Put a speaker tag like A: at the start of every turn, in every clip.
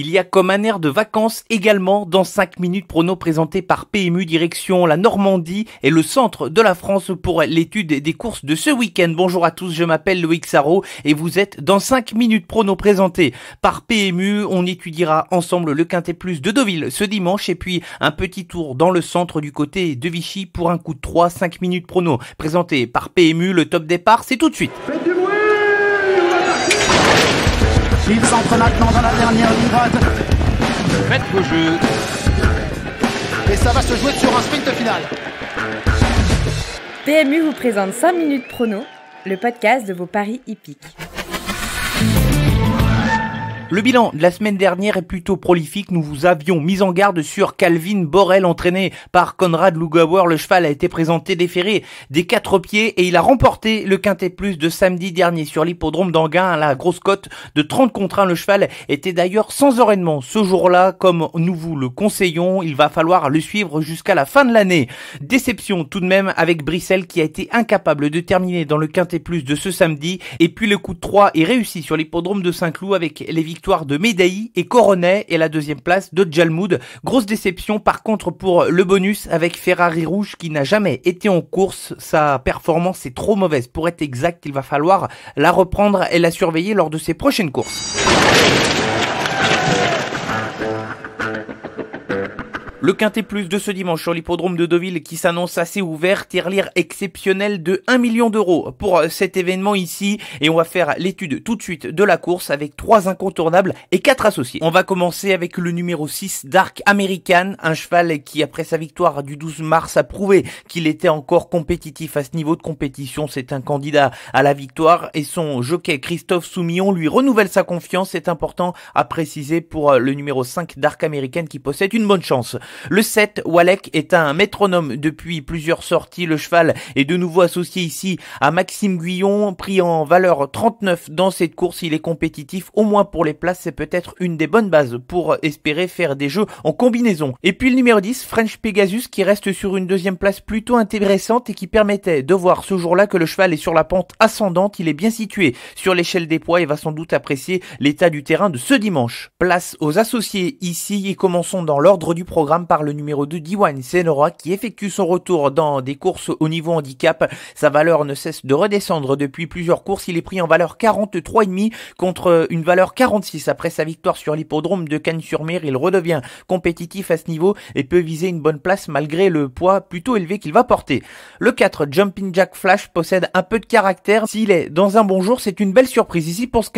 A: Il y a comme un air de vacances également dans 5 minutes prono présenté par PMU direction la Normandie et le centre de la France pour l'étude des courses de ce week-end. Bonjour à tous, je m'appelle Loïc Sarro et vous êtes dans 5 minutes prono présenté par PMU. On étudiera ensemble le quintet plus de Deauville ce dimanche et puis un petit tour dans le centre du côté de Vichy pour un coup de 3, 5 minutes prono présenté par PMU. Le top départ, c'est tout de suite. Il s'entre maintenant dans la dernière ligne Faites vos jeu. Et ça va se jouer sur un sprint final. PMU vous présente 5 minutes prono, le podcast de vos paris hippiques. Le bilan de la semaine dernière est plutôt prolifique. Nous vous avions mis en garde sur Calvin Borel, entraîné par Konrad Lugauer. Le cheval a été présenté déféré des quatre pieds et il a remporté le quintet plus de samedi dernier sur l'hippodrome d'Anguin à la grosse cote de 30 contre 1. Le cheval était d'ailleurs sans orénement ce jour-là. Comme nous vous le conseillons, il va falloir le suivre jusqu'à la fin de l'année. Déception tout de même avec Brissel qui a été incapable de terminer dans le quintet plus de ce samedi. Et puis le coup de 3 est réussi sur l'hippodrome de Saint-Cloud avec les victoire de médailles et Coronet et la deuxième place de Jalmoud. Grosse déception par contre pour le bonus avec Ferrari Rouge qui n'a jamais été en course. Sa performance est trop mauvaise. Pour être exact, il va falloir la reprendre et la surveiller lors de ses prochaines courses. Le Quintet Plus de ce dimanche sur l'hippodrome de Deauville qui s'annonce assez ouvert, l'ire exceptionnel de 1 million d'euros pour euh, cet événement ici et on va faire l'étude tout de suite de la course avec trois incontournables et quatre associés. On va commencer avec le numéro 6 Dark American, un cheval qui après sa victoire du 12 mars a prouvé qu'il était encore compétitif à ce niveau de compétition, c'est un candidat à la victoire et son jockey Christophe Soumillon lui renouvelle sa confiance, c'est important à préciser pour euh, le numéro 5 Dark American qui possède une bonne chance. Le 7, Walek est un métronome depuis plusieurs sorties. Le cheval est de nouveau associé ici à Maxime Guyon, pris en valeur 39 dans cette course. Il est compétitif, au moins pour les places. C'est peut-être une des bonnes bases pour espérer faire des jeux en combinaison. Et puis le numéro 10, French Pegasus, qui reste sur une deuxième place plutôt intéressante et qui permettait de voir ce jour-là que le cheval est sur la pente ascendante. Il est bien situé sur l'échelle des poids et va sans doute apprécier l'état du terrain de ce dimanche. Place aux associés ici et commençons dans l'ordre du programme par le numéro 2 Diwan Senora qui effectue son retour dans des courses au niveau handicap. Sa valeur ne cesse de redescendre depuis plusieurs courses. Il est pris en valeur 43,5 contre une valeur 46 après sa victoire sur l'hippodrome de Cannes-sur-Mer. Il redevient compétitif à ce niveau et peut viser une bonne place malgré le poids plutôt élevé qu'il va porter. Le 4 Jumping Jack Flash possède un peu de caractère. S'il est dans un bon jour, c'est une belle surprise ici pour ce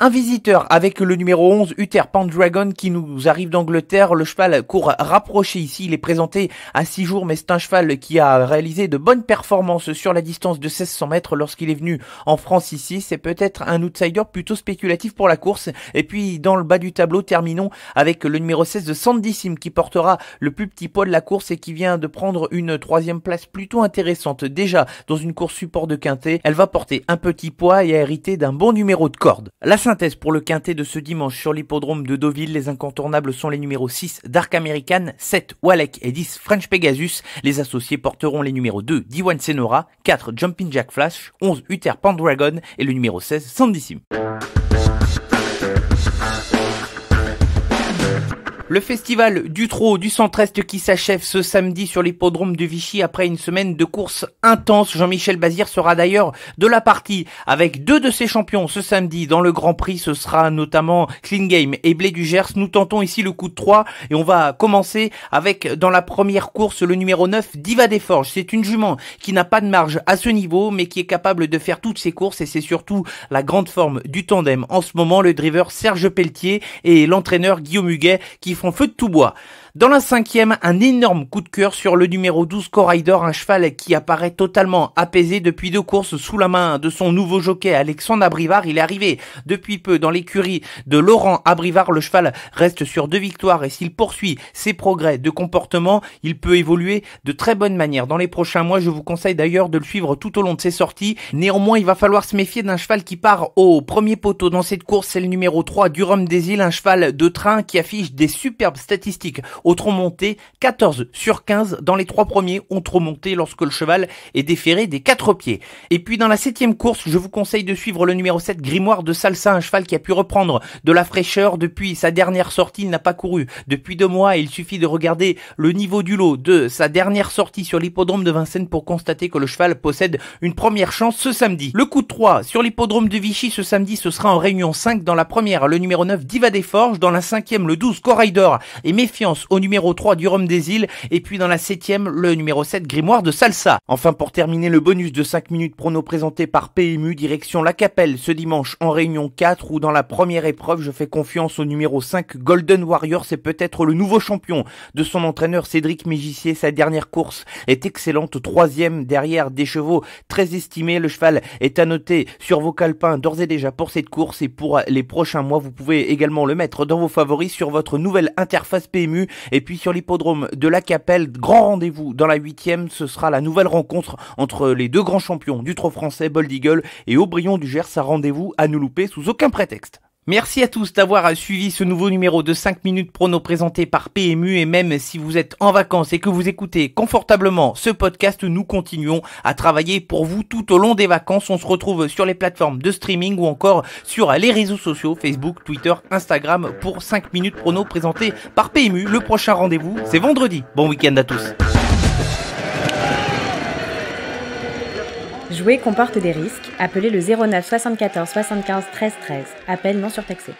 A: Un visiteur avec le numéro 11 Uther Dragon qui nous arrive d'Angleterre. Le cheval court rapproché ici. Il est présenté à 6 jours, mais c'est un cheval qui a réalisé de bonnes performances sur la distance de 1600 mètres lorsqu'il est venu en France ici. C'est peut-être un outsider plutôt spéculatif pour la course. Et puis dans le bas du tableau, terminons avec le numéro 16 de Sandisim qui portera le plus petit poids de la course et qui vient de prendre une troisième place plutôt intéressante déjà dans une course support de quintet. Elle va porter un petit poids et a hérité d'un bon numéro de corde. La synthèse pour le quintet de ce dimanche sur l'hippodrome de Deauville, les incontournables sont les numéros 6 d'Arc American, 7 Walek et 10 French Pegasus. Les associés porteront les numéros 2 Diwan Senora, 4 Jumping Jack Flash, 11 Uther Pandragon et le numéro 16 Sandissime. Le festival du trot du centre-est qui s'achève ce samedi sur l'hippodrome de Vichy après une semaine de course intense. Jean-Michel Bazir sera d'ailleurs de la partie avec deux de ses champions ce samedi dans le Grand Prix. Ce sera notamment Clean Game et Blé du Gers. Nous tentons ici le coup de trois et on va commencer avec dans la première course le numéro 9 Diva des Forges. C'est une jument qui n'a pas de marge à ce niveau mais qui est capable de faire toutes ses courses et c'est surtout la grande forme du tandem. En ce moment, le driver Serge Pelletier et l'entraîneur Guillaume Huguet qui font on feu de tout bois. Dans la cinquième, un énorme coup de cœur sur le numéro 12 Corridor, un cheval qui apparaît totalement apaisé depuis deux courses sous la main de son nouveau jockey Alexandre Abrivard. Il est arrivé depuis peu dans l'écurie de Laurent Abrivard. Le cheval reste sur deux victoires et s'il poursuit ses progrès de comportement, il peut évoluer de très bonne manière dans les prochains mois. Je vous conseille d'ailleurs de le suivre tout au long de ses sorties. Néanmoins, il va falloir se méfier d'un cheval qui part au premier poteau dans cette course. C'est le numéro 3 Durham des Îles, un cheval de train qui affiche des superbes statistiques ont monté 14 sur 15. Dans les trois premiers, ont trop monté lorsque le cheval est déféré des quatre pieds. Et puis dans la septième course, je vous conseille de suivre le numéro 7 Grimoire de Salsa, un cheval qui a pu reprendre de la fraîcheur depuis sa dernière sortie. Il n'a pas couru depuis deux mois et il suffit de regarder le niveau du lot de sa dernière sortie sur l'hippodrome de Vincennes pour constater que le cheval possède une première chance ce samedi. Le coup de 3 sur l'hippodrome de Vichy ce samedi, ce sera en réunion 5 dans la première, le numéro 9 Diva des Forges, dans la cinquième, le 12 Corridor et Méfiance au numéro 3 du Rhum des Îles et puis dans la 7ème le numéro 7 Grimoire de Salsa. Enfin pour terminer le bonus de 5 minutes prono présenté par PMU direction La Capelle ce dimanche en réunion 4 où dans la première épreuve je fais confiance au numéro 5 Golden Warrior, c'est peut-être le nouveau champion de son entraîneur Cédric Mégissier. Sa dernière course est excellente, troisième derrière des chevaux très estimés. Le cheval est à noter sur vos calepins d'ores et déjà pour cette course et pour les prochains mois. Vous pouvez également le mettre dans vos favoris sur votre nouvelle interface PMU et puis sur l'hippodrome de la Capelle, grand rendez-vous dans la huitième, ce sera la nouvelle rencontre entre les deux grands champions du Trop français, Bold Eagle et Aubryon du Gers. À rendez-vous à nous louper sous aucun prétexte. Merci à tous d'avoir suivi ce nouveau numéro de 5 minutes prono présenté par PMU et même si vous êtes en vacances et que vous écoutez confortablement ce podcast, nous continuons à travailler pour vous tout au long des vacances. On se retrouve sur les plateformes de streaming ou encore sur les réseaux sociaux Facebook, Twitter, Instagram pour 5 minutes prono présenté par PMU. Le prochain rendez-vous, c'est vendredi. Bon week-end à tous. Jouer comporte des risques. Appelez le 09 74 75 13 13. Appel non surtaxé.